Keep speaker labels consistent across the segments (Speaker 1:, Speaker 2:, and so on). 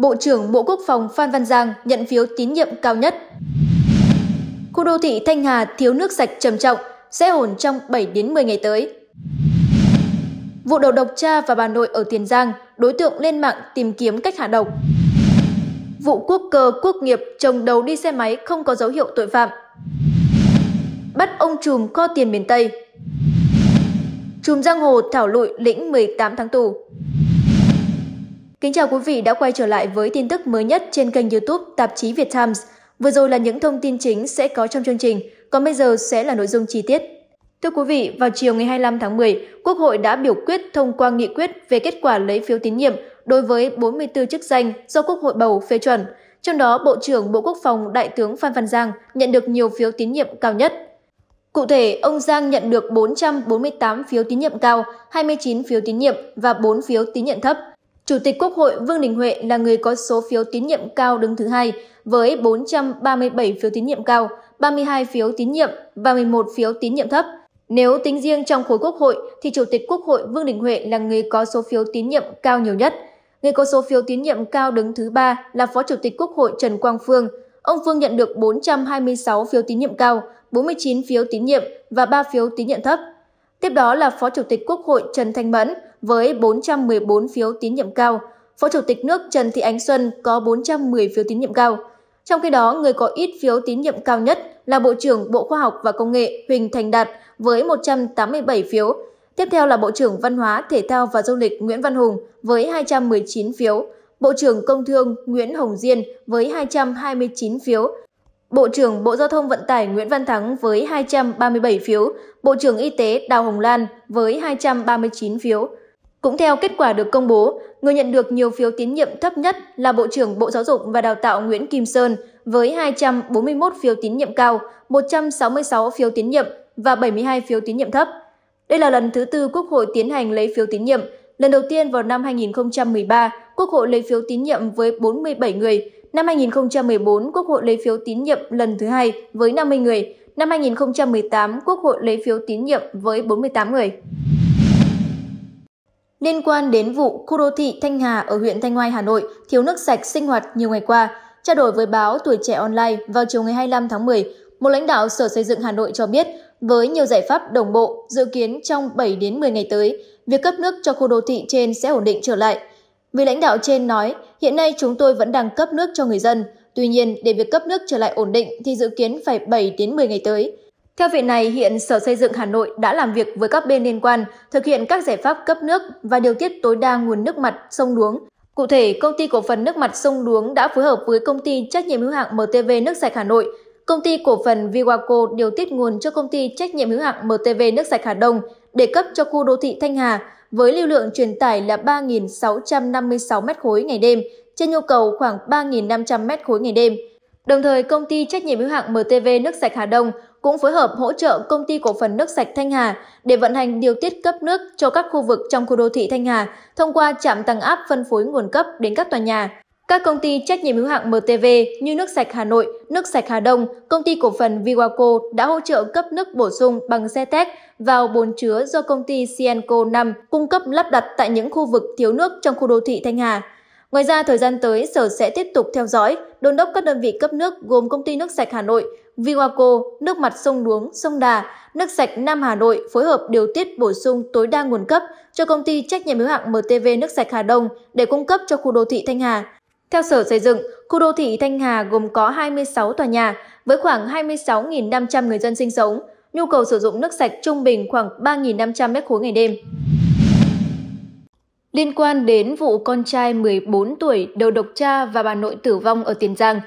Speaker 1: Bộ trưởng Bộ Quốc phòng Phan Văn Giang nhận phiếu tín nhiệm cao nhất. Khu đô thị Thanh Hà thiếu nước sạch trầm trọng, sẽ ổn trong 7 đến 10 ngày tới. Vụ đầu độc cha và bà nội ở Tiền Giang, đối tượng lên mạng tìm kiếm cách hạ độc. Vụ quốc cơ quốc nghiệp chồng đầu đi xe máy không có dấu hiệu tội phạm. Bắt ông trùm kho tiền miền Tây. Trùm giang hồ thảo lụi lĩnh 18 tháng tù. Kính chào quý vị đã quay trở lại với tin tức mới nhất trên kênh youtube Tạp chí Việt Times. Vừa rồi là những thông tin chính sẽ có trong chương trình, còn bây giờ sẽ là nội dung chi tiết. Thưa quý vị, vào chiều ngày 25 tháng 10, Quốc hội đã biểu quyết thông qua nghị quyết về kết quả lấy phiếu tín nhiệm đối với 44 chức danh do Quốc hội bầu phê chuẩn. Trong đó, Bộ trưởng Bộ Quốc phòng Đại tướng Phan Văn Giang nhận được nhiều phiếu tín nhiệm cao nhất. Cụ thể, ông Giang nhận được 448 phiếu tín nhiệm cao, 29 phiếu tín nhiệm và 4 phiếu tín nhiệm thấp, Chủ tịch Quốc hội Vương Đình Huệ là người có số phiếu tín nhiệm cao đứng thứ hai với 437 phiếu tín nhiệm cao, 32 phiếu tín nhiệm và 11 phiếu tín nhiệm thấp. Nếu tính riêng trong khối Quốc hội thì Chủ tịch Quốc hội Vương Đình Huệ là người có số phiếu tín nhiệm cao nhiều nhất. Người có số phiếu tín nhiệm cao đứng thứ ba là Phó Chủ tịch Quốc hội Trần Quang Phương. Ông Phương nhận được 426 phiếu tín nhiệm cao, 49 phiếu tín nhiệm và 3 phiếu tín nhiệm thấp. Tiếp đó là Phó Chủ tịch Quốc hội Trần Thanh Mẫn, với 414 phiếu tín nhiệm cao, Phó Chủ tịch nước Trần Thị Ánh Xuân có 410 phiếu tín nhiệm cao. Trong khi đó, người có ít phiếu tín nhiệm cao nhất là Bộ trưởng Bộ Khoa học và Công nghệ Huỳnh Thành Đạt với 187 phiếu. Tiếp theo là Bộ trưởng Văn hóa, Thể thao và Du lịch Nguyễn Văn Hùng với 219 phiếu, Bộ trưởng Công thương Nguyễn Hồng Diên với 229 phiếu, Bộ trưởng Bộ Giao thông Vận tải Nguyễn Văn Thắng với 237 phiếu, Bộ trưởng Y tế Đào Hồng Lan với 239 phiếu. Cũng theo kết quả được công bố, người nhận được nhiều phiếu tín nhiệm thấp nhất là Bộ trưởng Bộ Giáo dục và Đào tạo Nguyễn Kim Sơn với 241 phiếu tín nhiệm cao, 166 phiếu tín nhiệm và 72 phiếu tín nhiệm thấp. Đây là lần thứ tư Quốc hội tiến hành lấy phiếu tín nhiệm. Lần đầu tiên vào năm 2013, Quốc hội lấy phiếu tín nhiệm với 47 người. Năm 2014, Quốc hội lấy phiếu tín nhiệm lần thứ hai với 50 người. Năm 2018, Quốc hội lấy phiếu tín nhiệm với 48 người. Liên quan đến vụ khu đô thị Thanh Hà ở huyện Thanh Oai, Hà Nội thiếu nước sạch sinh hoạt nhiều ngày qua, trao đổi với báo Tuổi trẻ online vào chiều ngày 25 tháng 10, một lãnh đạo Sở Xây dựng Hà Nội cho biết với nhiều giải pháp đồng bộ, dự kiến trong 7 đến 10 ngày tới, việc cấp nước cho khu đô thị trên sẽ ổn định trở lại. Vị lãnh đạo trên nói, hiện nay chúng tôi vẫn đang cấp nước cho người dân, tuy nhiên để việc cấp nước trở lại ổn định thì dự kiến phải 7 đến 10 ngày tới. Theo viện này, hiện Sở Xây dựng Hà Nội đã làm việc với các bên liên quan, thực hiện các giải pháp cấp nước và điều tiết tối đa nguồn nước mặt sông Đuống. Cụ thể, công ty cổ phần nước mặt sông Đuống đã phối hợp với công ty trách nhiệm hữu hạn MTV Nước sạch Hà Nội, công ty cổ phần Viwaco điều tiết nguồn cho công ty trách nhiệm hữu hạn MTV Nước sạch Hà Đông để cấp cho khu đô thị Thanh Hà với lưu lượng truyền tải là 3.656 m3 ngày đêm, trên nhu cầu khoảng 3.500 m3 ngày đêm. Đồng thời, công ty trách nhiệm hữu hạn MTV Nước sạch Hà Đông cũng phối hợp hỗ trợ công ty cổ phần nước sạch Thanh Hà để vận hành điều tiết cấp nước cho các khu vực trong khu đô thị Thanh Hà thông qua trạm tăng áp phân phối nguồn cấp đến các tòa nhà. Các công ty trách nhiệm hữu hạn MTV như Nước sạch Hà Nội, Nước sạch Hà Đông, công ty cổ phần Viwaco đã hỗ trợ cấp nước bổ sung bằng xe tét vào bồn chứa do công ty Cienco 5 cung cấp lắp đặt tại những khu vực thiếu nước trong khu đô thị Thanh Hà. Ngoài ra, thời gian tới, Sở sẽ tiếp tục theo dõi, đôn đốc các đơn vị cấp nước gồm Công ty Nước sạch Hà Nội, Viwaco, nước mặt sông Đuống, sông Đà, nước sạch Nam Hà Nội phối hợp điều tiết bổ sung tối đa nguồn cấp cho công ty trách nhiệm hữu hạn MTV nước sạch Hà Đông để cung cấp cho khu đô thị Thanh Hà. Theo Sở Xây dựng, khu đô thị Thanh Hà gồm có 26 tòa nhà với khoảng 26.500 người dân sinh sống, nhu cầu sử dụng nước sạch trung bình khoảng 3.500 m khối ngày đêm. Liên quan đến vụ con trai 14 tuổi đầu độc cha và bà nội tử vong ở Tiền Giang,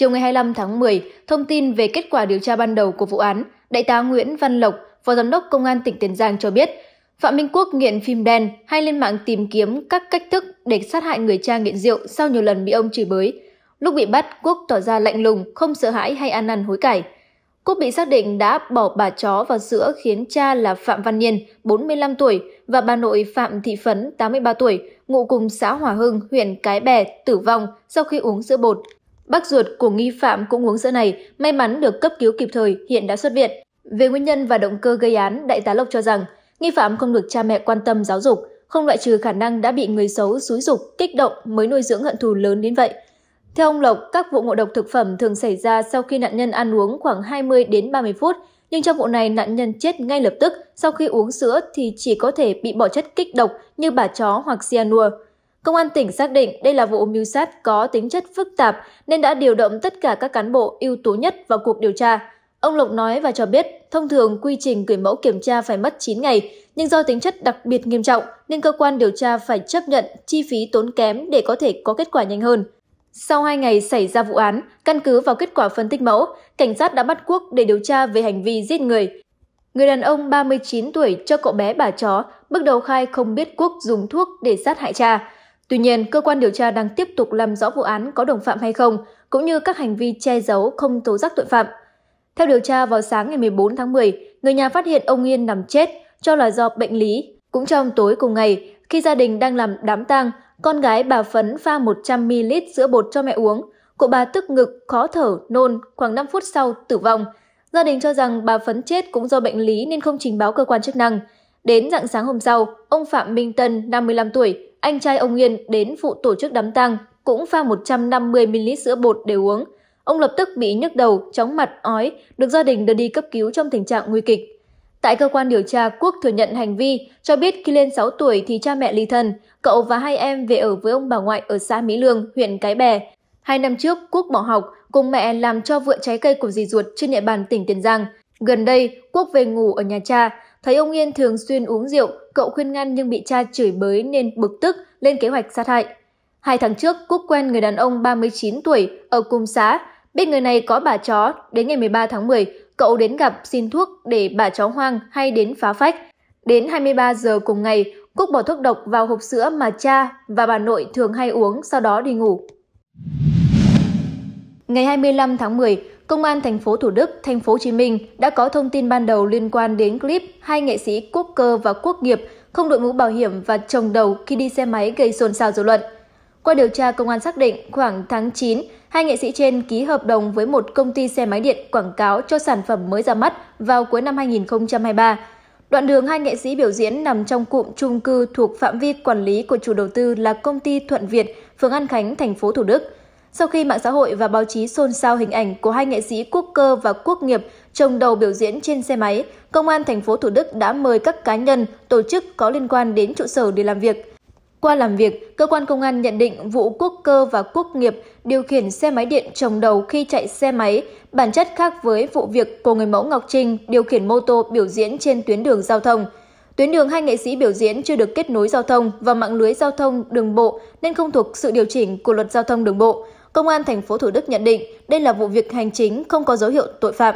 Speaker 1: Chiều ngày 25 tháng 10, thông tin về kết quả điều tra ban đầu của vụ án, Đại tá Nguyễn Văn Lộc, Phó Giám đốc Công an tỉnh Tiền Giang cho biết, Phạm Minh Quốc nghiện phim đen hay lên mạng tìm kiếm các cách thức để sát hại người cha nghiện rượu sau nhiều lần bị ông chửi bới. Lúc bị bắt, Quốc tỏ ra lạnh lùng, không sợ hãi hay ăn năn hối cải. Quốc bị xác định đã bỏ bà chó vào sữa khiến cha là Phạm Văn Niên, 45 tuổi, và bà nội Phạm Thị Phấn, 83 tuổi, ngụ cùng xã Hòa Hưng, huyện Cái Bè, tử vong sau khi uống sữa bột. Bác ruột của nghi phạm cũng uống sữa này, may mắn được cấp cứu kịp thời, hiện đã xuất viện. Về nguyên nhân và động cơ gây án, Đại tá Lộc cho rằng nghi phạm không được cha mẹ quan tâm giáo dục, không loại trừ khả năng đã bị người xấu xúi dục, kích động mới nuôi dưỡng hận thù lớn đến vậy. Theo ông Lộc, các vụ ngộ độc thực phẩm thường xảy ra sau khi nạn nhân ăn uống khoảng 20 đến 30 phút, nhưng trong vụ này nạn nhân chết ngay lập tức sau khi uống sữa thì chỉ có thể bị bỏ chất kích độc như bà chó hoặc cyanua. Công an tỉnh xác định đây là vụ mưu sát có tính chất phức tạp nên đã điều động tất cả các cán bộ ưu tú nhất vào cuộc điều tra. Ông Lộc nói và cho biết, thông thường quy trình gửi mẫu kiểm tra phải mất 9 ngày, nhưng do tính chất đặc biệt nghiêm trọng nên cơ quan điều tra phải chấp nhận chi phí tốn kém để có thể có kết quả nhanh hơn. Sau 2 ngày xảy ra vụ án, căn cứ vào kết quả phân tích mẫu, cảnh sát đã bắt Quốc để điều tra về hành vi giết người. Người đàn ông 39 tuổi cho cậu bé bà chó, bước đầu khai không biết Quốc dùng thuốc để sát hại cha. Tuy nhiên, cơ quan điều tra đang tiếp tục làm rõ vụ án có đồng phạm hay không, cũng như các hành vi che giấu không tố giác tội phạm. Theo điều tra, vào sáng ngày 14 tháng 10, người nhà phát hiện ông Yên nằm chết cho là do bệnh lý. Cũng trong tối cùng ngày, khi gia đình đang làm đám tang, con gái bà Phấn pha 100ml sữa bột cho mẹ uống. Cụ bà tức ngực, khó thở, nôn, khoảng 5 phút sau tử vong. Gia đình cho rằng bà Phấn chết cũng do bệnh lý nên không trình báo cơ quan chức năng. Đến dạng sáng hôm sau, ông Phạm Minh Tân, 55 tuổi, anh trai ông Hiền đến phụ tổ chức đám tang cũng pha 150ml sữa bột để uống. Ông lập tức bị nhức đầu, chóng mặt, ói, được gia đình đưa đi cấp cứu trong tình trạng nguy kịch. Tại cơ quan điều tra, Quốc thừa nhận hành vi, cho biết khi lên 6 tuổi thì cha mẹ ly thân, cậu và hai em về ở với ông bà ngoại ở xã Mỹ Lương, huyện Cái Bè. Hai năm trước, Quốc bỏ học, cùng mẹ làm cho vựa trái cây của dì ruột trên địa bàn tỉnh Tiền Giang. Gần đây, Quốc về ngủ ở nhà cha, Thấy ông Yên thường xuyên uống rượu, cậu khuyên ngăn nhưng bị cha chửi bới nên bực tức, lên kế hoạch sát hại. Hai tháng trước, Cúc quen người đàn ông 39 tuổi ở cùng xã. Biết người này có bà chó, đến ngày 13 tháng 10, cậu đến gặp xin thuốc để bà chó hoang hay đến phá phách. Đến 23 giờ cùng ngày, Cúc bỏ thuốc độc vào hộp sữa mà cha và bà nội thường hay uống, sau đó đi ngủ. Ngày 25 tháng 10, Công an thành phố Thủ Đức, thành phố Hồ Chí Minh đã có thông tin ban đầu liên quan đến clip hai nghệ sĩ Quốc Cơ và Quốc Nghiệp không đội mũ bảo hiểm và chồng đầu khi đi xe máy gây xôn xao dư luận. Qua điều tra, công an xác định khoảng tháng 9, hai nghệ sĩ trên ký hợp đồng với một công ty xe máy điện quảng cáo cho sản phẩm mới ra mắt vào cuối năm 2023. Đoạn đường hai nghệ sĩ biểu diễn nằm trong cụm chung cư thuộc phạm vi quản lý của chủ đầu tư là công ty Thuận Việt, phường An Khánh, thành phố Thủ Đức. Sau khi mạng xã hội và báo chí xôn xao hình ảnh của hai nghệ sĩ quốc cơ và quốc nghiệp trồng đầu biểu diễn trên xe máy, Công an thành phố Thủ Đức đã mời các cá nhân, tổ chức có liên quan đến trụ sở để làm việc. Qua làm việc, cơ quan công an nhận định vụ quốc cơ và quốc nghiệp điều khiển xe máy điện trồng đầu khi chạy xe máy, bản chất khác với vụ việc của người mẫu Ngọc Trinh điều khiển mô tô biểu diễn trên tuyến đường giao thông. Tuyến đường hai nghệ sĩ biểu diễn chưa được kết nối giao thông và mạng lưới giao thông đường bộ nên không thuộc sự điều chỉnh của luật giao thông đường bộ. Công an thành phố Thủ Đức nhận định đây là vụ việc hành chính không có dấu hiệu tội phạm.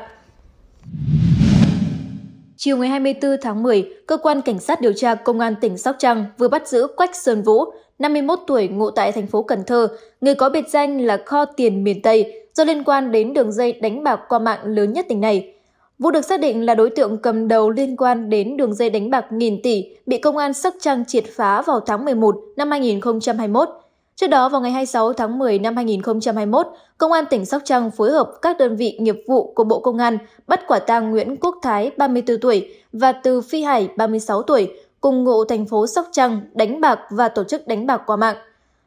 Speaker 1: Chiều ngày 24 tháng 10, cơ quan cảnh sát điều tra công an tỉnh Sóc Trăng vừa bắt giữ Quách Sơn Vũ, 51 tuổi ngụ tại thành phố Cần Thơ, người có biệt danh là kho tiền miền Tây do liên quan đến đường dây đánh bạc qua mạng lớn nhất tỉnh này. Vũ được xác định là đối tượng cầm đầu liên quan đến đường dây đánh bạc nghìn tỷ bị công an Sóc Trăng triệt phá vào tháng 11 năm 2021. Trước đó vào ngày 26 tháng 10 năm 2021, Công an tỉnh Sóc Trăng phối hợp các đơn vị nghiệp vụ của Bộ Công an bắt quả tang Nguyễn Quốc Thái, 34 tuổi và Từ Phi Hải, 36 tuổi, cùng ngụ thành phố Sóc Trăng đánh bạc và tổ chức đánh bạc qua mạng.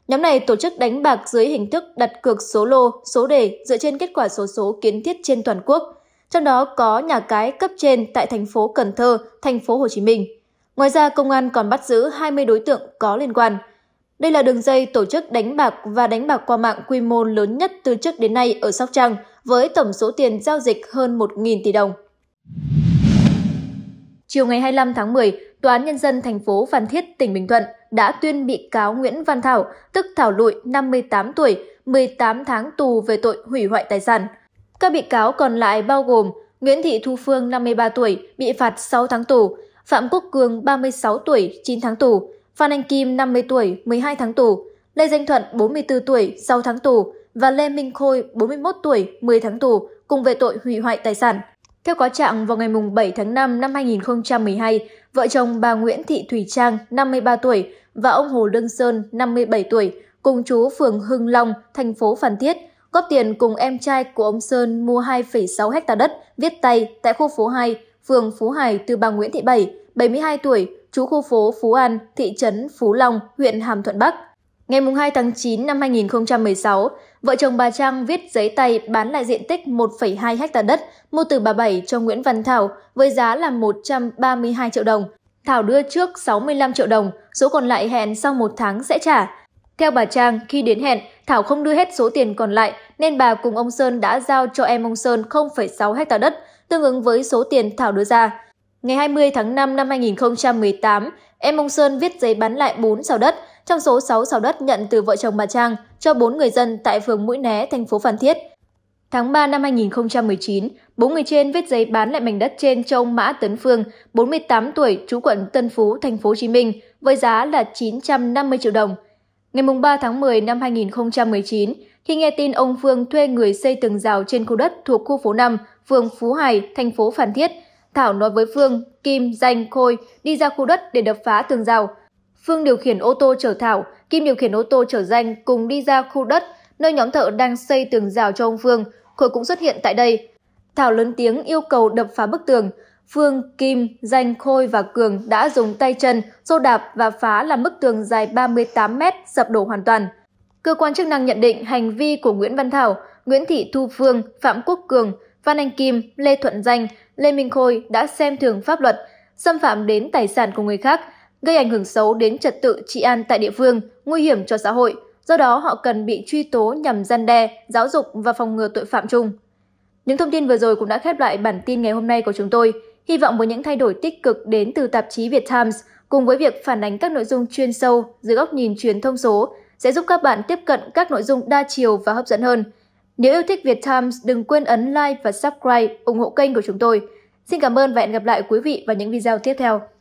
Speaker 1: Nhóm này tổ chức đánh bạc dưới hình thức đặt cược số lô, số đề dựa trên kết quả số số kiến thiết trên toàn quốc, trong đó có nhà cái cấp trên tại thành phố Cần Thơ, thành phố Hồ Chí Minh. Ngoài ra, công an còn bắt giữ 20 đối tượng có liên quan – đây là đường dây tổ chức đánh bạc và đánh bạc qua mạng quy mô lớn nhất từ trước đến nay ở Sóc Trăng, với tổng số tiền giao dịch hơn 1.000 tỷ đồng. Chiều ngày 25 tháng 10, Tòa án Nhân dân thành phố Phan Thiết, tỉnh Bình Thuận đã tuyên bị cáo Nguyễn Văn Thảo, tức Thảo Lụi, 58 tuổi, 18 tháng tù về tội hủy hoại tài sản. Các bị cáo còn lại bao gồm Nguyễn Thị Thu Phương, 53 tuổi, bị phạt 6 tháng tù, Phạm Quốc Cường, 36 tuổi, 9 tháng tù, Phan Anh Kim 50 tuổi, 12 tháng tù, Lê Danh Thuận 44 tuổi, 6 tháng tù và Lê Minh Khôi 41 tuổi, 10 tháng tù cùng về tội hủy hoại tài sản. Theo cáo trạng, vào ngày 7 tháng 5 năm 2012, vợ chồng bà Nguyễn Thị Thủy Trang, 53 tuổi và ông Hồ Đương Sơn, 57 tuổi, cùng chú phường Hưng Long, thành phố Phan Thiết, góp tiền cùng em trai của ông Sơn mua 2,6 hecta đất viết tay tại khu phố 2, phường Phú Hải từ bà Nguyễn Thị Bảy, 72 tuổi, chú khu phố Phú An, thị trấn Phú Long, huyện Hàm Thuận Bắc. Ngày 2 tháng 9 năm 2016, vợ chồng bà Trang viết giấy tay bán lại diện tích 1,2 ha đất mua từ bà Bảy cho Nguyễn Văn Thảo với giá là 132 triệu đồng. Thảo đưa trước 65 triệu đồng, số còn lại hẹn sau một tháng sẽ trả. Theo bà Trang, khi đến hẹn, Thảo không đưa hết số tiền còn lại nên bà cùng ông Sơn đã giao cho em ông Sơn 0,6 ha đất, tương ứng với số tiền Thảo đưa ra. Ngày 20 tháng 5 năm 2018, em ông Sơn viết giấy bán lại 4 sào đất, trong số 6 sào đất nhận từ vợ chồng bà Trang cho 4 người dân tại phường Mũi Né, thành phố Phan Thiết. Tháng 3 năm 2019, bốn người trên viết giấy bán lại mảnh đất trên cho ông Mã Tấn Phương, 48 tuổi, trú quận Tân Phú, thành phố Hồ Chí Minh, với giá là 950 triệu đồng. Ngày 3 tháng 10 năm 2019, khi nghe tin ông Phương thuê người xây tường rào trên khu đất thuộc khu phố 5, phường Phú Hải, thành phố Phan Thiết, Thảo nói với Phương, Kim, Danh, Khôi đi ra khu đất để đập phá tường rào. Phương điều khiển ô tô chở Thảo, Kim điều khiển ô tô chở Danh cùng đi ra khu đất nơi nhóm thợ đang xây tường rào cho ông Phương. Khôi cũng xuất hiện tại đây. Thảo lớn tiếng yêu cầu đập phá bức tường. Phương, Kim, Danh, Khôi và Cường đã dùng tay chân, xô đạp và phá làm bức tường dài 38 mét sập đổ hoàn toàn. Cơ quan chức năng nhận định hành vi của Nguyễn Văn Thảo, Nguyễn Thị Thu Phương, Phạm Quốc Cường, Văn Anh Kim, Lê Thuận Danh Lê Minh Khôi đã xem thường pháp luật, xâm phạm đến tài sản của người khác, gây ảnh hưởng xấu đến trật tự trị an tại địa phương, nguy hiểm cho xã hội. Do đó, họ cần bị truy tố nhằm gian đe, giáo dục và phòng ngừa tội phạm chung. Những thông tin vừa rồi cũng đã khép lại bản tin ngày hôm nay của chúng tôi. Hy vọng với những thay đổi tích cực đến từ tạp chí Việt Times cùng với việc phản ánh các nội dung chuyên sâu dưới góc nhìn truyền thông số sẽ giúp các bạn tiếp cận các nội dung đa chiều và hấp dẫn hơn – nếu yêu thích Việt Times, đừng quên ấn like và subscribe, ủng hộ kênh của chúng tôi. Xin cảm ơn và hẹn gặp lại quý vị vào những video tiếp theo.